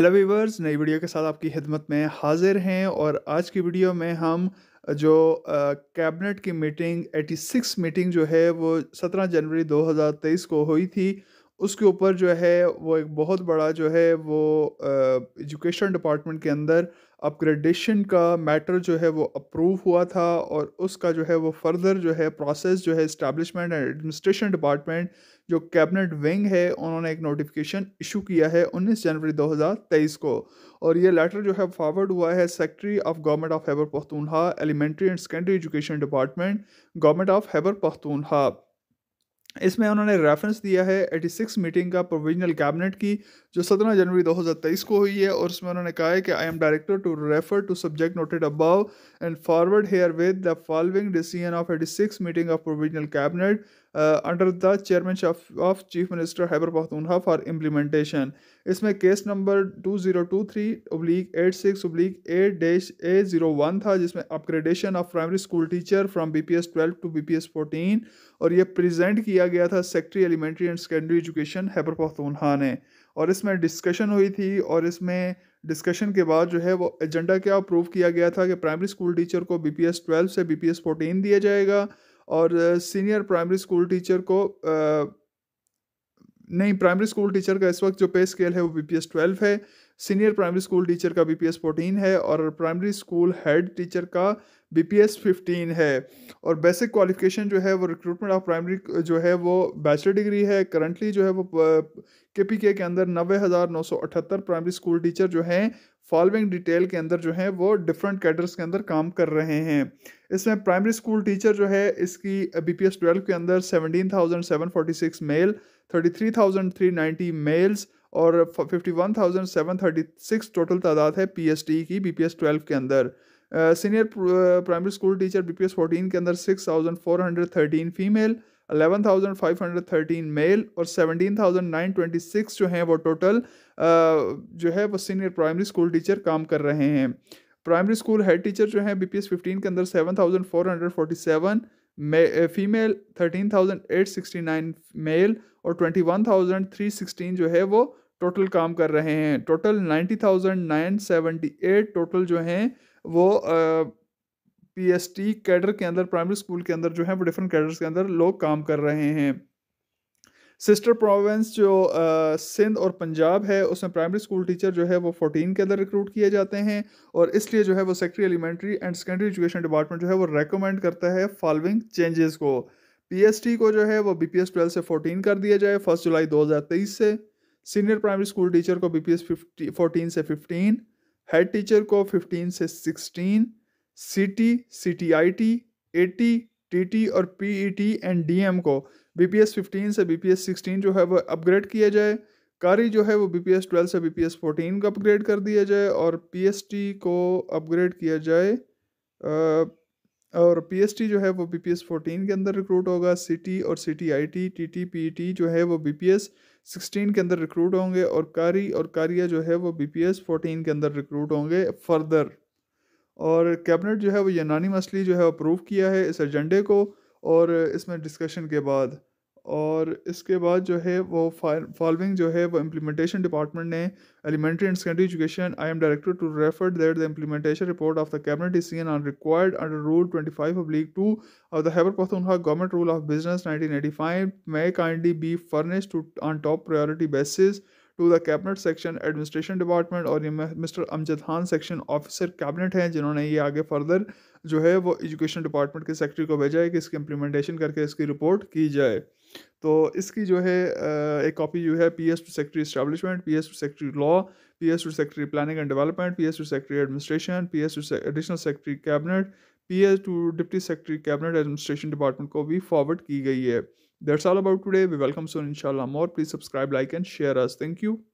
hello viewers नई video के साथ आपकी खिदमत में हाजिर हैं और आज की वीडियो में हम जो कैबिनेट की मीटिंग 86 मीटिंग जो है वो 17 जनवरी 2023 को हुई थी उसके ऊपर जो है वो एक बहुत बड़ा जो है वो एजुकेशन डिपार्टमेंट के अंदर अपग्रेडेशन का मैटर जो है वो अप्रूव हुआ था और उसका जो है वो फर्दर जो है प्रोसेस जो है इस्टेब्लिशमेंट एंड एडमिनिस्ट्रेशन डिपार्टमेंट जो कैबिनेट विंग है उन्होंने एक नोटिफिकेशन इशू किया है 19 जनवरी 2023 को और ये लेटर जो है फॉरवर्ड हुआ है secretary of government of Khyber Pakhtunkhwa elementary and secondary education department government of Khyber Pakhtunkhwa इसमें उन्होंने रेफरेंस दिया है 86 मीटिंग का प्रोविजनल कैबिनेट की जो 17 जनवरी 2023 को हुई है और उसमें उन्होंने कहा है कि I am director to refer to subject noted above and forward herewith the following decision of 86 meeting of provisional cabinet under the chairmanship of chief minister Khyber Pakhtunkhwa for implementation इसमें case number two zero two three oblique eight six oblique A dash A zero one था जिसमें upgradation of primary school teacher from B P S twelve to B P S fourteen और ये present किया गया था secretary elementary and secondary education Khyber Pakhtunkhwa ने और इसमें डिस्कशन हुई थी और इसमें डिस्कशन के बाद जो है वो एजेंडा क्या अप्रूव किया गया था कि प्राइमरी स्कूल टीचर को बी पी एस ट्वेल्व से बी पी एस फोर्टीन दिया जाएगा और सीनियर प्राइमरी स्कूल टीचर को आ, नहीं प्राइमरी स्कूल टीचर का इस वक्त जो पे स्केल है वो बी पी एस ट्वेल्व है सीनियर प्राइमरी स्कूल टीचर का बी पी एस फोर्टीन है और प्राइमरी स्कूल हेड टीचर का बी पी एस फिफ्टीन है और बेसिक क्वालिफिकेशन जो है वो रिक्रूटमेंट ऑफ प्राइमरी जो है वो बैचलर डिग्री है करंटली जो है वो के पी के अंदर नबे हज़ार नौ सौ अठहत्तर प्राइमरी स्कूल टीचर जो हैं फॉलोइंग डिटेल के अंदर जो है वो डिफरेंट कैडर्स के अंदर काम कर रहे हैं इसमें प्राइमरी स्कूल टीचर जो है इसकी बी पी एस ट्वेल्व के अंदर seventeen thousand seven forty six male thirty three thousand three ninety males और fifty one thousand seven thirty six total तादाद है पी एस टी की बी पी एस ट्वेल्व के अंदर senior primary school teacher B P S fourteen के अंदर six thousand four hundred thirteen female 11,513 male और 17,926 जो हैं वो टोटल जो है वो सीनियर प्राइमरी स्कूल टीचर काम कर रहे हैं प्राइमरी स्कूल हेड टीचर जो हैं बी पी के अंदर 7,447 फीमेल 13,869 मेल और 21,316 जो है वो टोटल काम कर रहे हैं टोटल 90,978 टोटल जो हैं वो पीएसटी कैडर के अंदर प्राइमरी स्कूल के अंदर जो है वो डिफरेंट कैडर्स के अंदर लोग काम कर रहे हैं सिस्टर प्रोविंस जो सिंध और पंजाब है उसमें प्राइमरी स्कूल टीचर जो है वो फोर्टीन के अंदर रिक्रूट किए जाते हैं और इसलिए जो है वो secretary elementary and secondary education department जो है वो रेकमेंड करता है फॉलोइंग चेंजेस को पीएसटी को जो है वो बीपीएस ट्वेल्व से फोर्टीन कर दिया जाए फर्स्ट जुलाई दो से सीनियर प्राइमरी स्कूल टीचर को बीपीएस पी से फिफ्टीन हेड टीचर को फिफ्टीन से sixteen CT CTIT AT TT और पीईटी एंड डीएम को बीपीएस 15 से बीपीएस 16 जो है वो अपग्रेड किया जाए कारी जो है वो बीपीएस 12 से बीपीएस 14 को अपग्रेड कर दिया जाए और पीएसटी को अपग्रेड किया जाए और पीएसटी जो है वो बीपीएस 14 के अंदर रिक्रूट होगा सीटी और सीटीआईटी टीटी पीईटी जो है वो बीपीएस 16 के अंदर रिक्रूट होंगे और कारी और कारिया जो है वो बीपीएस 14 के अंदर रिक्रूट होंगे फर्दर और कैबिनेट जो है वो यूनानी मसली जो है अप्रूव किया है इस एजेंडे को और इसमें डिस्कशन के बाद और इसके बाद जो है वो फॉलोइंग जो है वो इम्प्लीमेंटेशन डिपार्टमेंट ने elementary and secondary education I am director to refer that the implementation report of the cabinet is seen are required under rule twenty five of league two of the Khyber Pakhtunkhwa government rule of business nineteen eighty five may kindly be furnished to on top priority basis to the cabinet section administration department और ये mister Amjad Khan section officer cabinet हैं जिन्होंने ये आगे further जो है वो education department के सेक्रेटरी को भेजा है कि इसकी इम्प्लीमेंटेशन करके इसकी रिपोर्ट की जाए तो इसकी जो है एक कॉपी जो है P S to secretary establishment P S to secretary law P S to secretary planning and development P S to secretary administration P S to additional secretary cabinet P S to deputy secretary cabinet administration department को भी forward की गई है that's all about today we welcome soon inshallah more please subscribe like and share us thank you